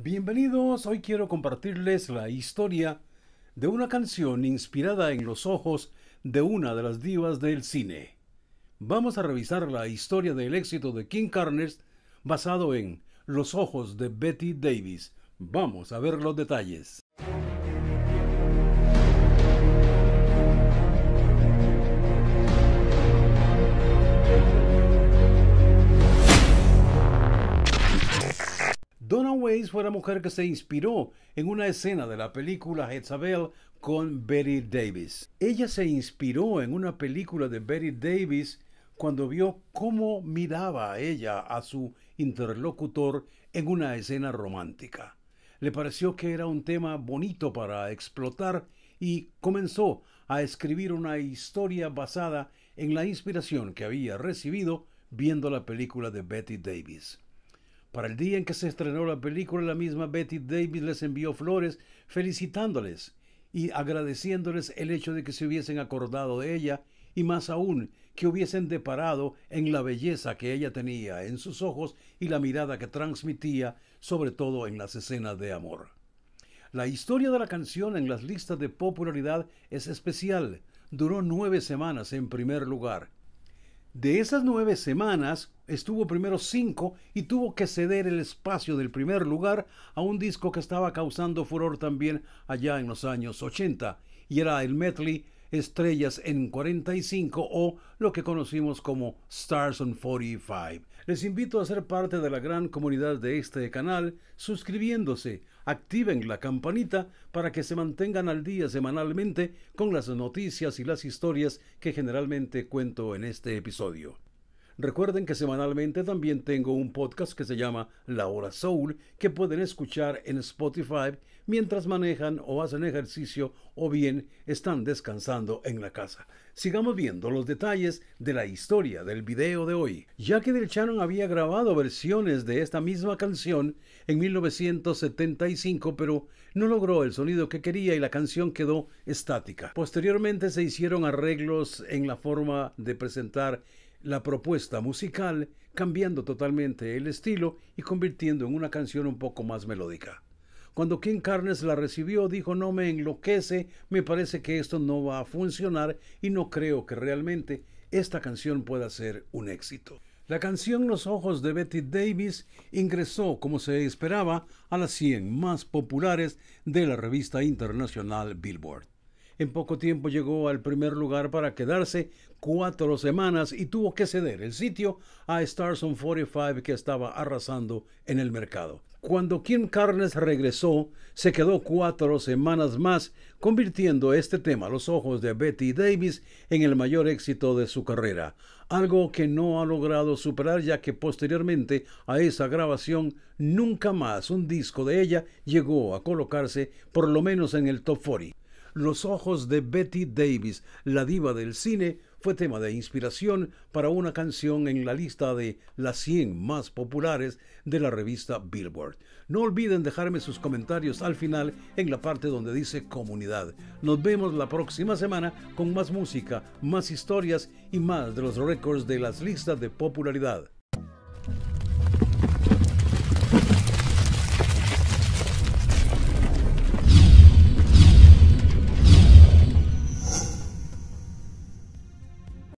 Bienvenidos, hoy quiero compartirles la historia de una canción inspirada en los ojos de una de las divas del cine. Vamos a revisar la historia del éxito de King Carnes basado en Los ojos de Betty Davis. Vamos a ver los detalles. Donna Ways fue la mujer que se inspiró en una escena de la película Jezabel con Betty Davis. Ella se inspiró en una película de Betty Davis cuando vio cómo miraba ella a su interlocutor en una escena romántica. Le pareció que era un tema bonito para explotar y comenzó a escribir una historia basada en la inspiración que había recibido viendo la película de Betty Davis. Para el día en que se estrenó la película, la misma Betty Davis les envió flores felicitándoles y agradeciéndoles el hecho de que se hubiesen acordado de ella y más aún que hubiesen deparado en la belleza que ella tenía en sus ojos y la mirada que transmitía, sobre todo en las escenas de amor. La historia de la canción en las listas de popularidad es especial. Duró nueve semanas en primer lugar de esas nueve semanas, estuvo primero cinco y tuvo que ceder el espacio del primer lugar a un disco que estaba causando furor también allá en los años 80, y era el medley estrellas en 45 o lo que conocimos como Stars on 45. Les invito a ser parte de la gran comunidad de este canal suscribiéndose, activen la campanita para que se mantengan al día semanalmente con las noticias y las historias que generalmente cuento en este episodio. Recuerden que semanalmente también tengo un podcast que se llama La Hora Soul, que pueden escuchar en Spotify mientras manejan o hacen ejercicio o bien están descansando en la casa. Sigamos viendo los detalles de la historia del video de hoy. Ya que Del Shannon había grabado versiones de esta misma canción en 1975, pero no logró el sonido que quería y la canción quedó estática. Posteriormente se hicieron arreglos en la forma de presentar la propuesta musical, cambiando totalmente el estilo y convirtiendo en una canción un poco más melódica. Cuando King Carnes la recibió, dijo, no me enloquece, me parece que esto no va a funcionar y no creo que realmente esta canción pueda ser un éxito. La canción Los Ojos de Betty Davis ingresó, como se esperaba, a las 100 más populares de la revista internacional Billboard. En poco tiempo llegó al primer lugar para quedarse cuatro semanas y tuvo que ceder el sitio a Stars on 45 que estaba arrasando en el mercado. Cuando Kim Carnes regresó, se quedó cuatro semanas más, convirtiendo este tema a los ojos de Betty Davis en el mayor éxito de su carrera, algo que no ha logrado superar ya que posteriormente a esa grabación nunca más un disco de ella llegó a colocarse por lo menos en el top 40. Los ojos de Betty Davis, la diva del cine, fue tema de inspiración para una canción en la lista de las 100 más populares de la revista Billboard. No olviden dejarme sus comentarios al final en la parte donde dice comunidad. Nos vemos la próxima semana con más música, más historias y más de los récords de las listas de popularidad.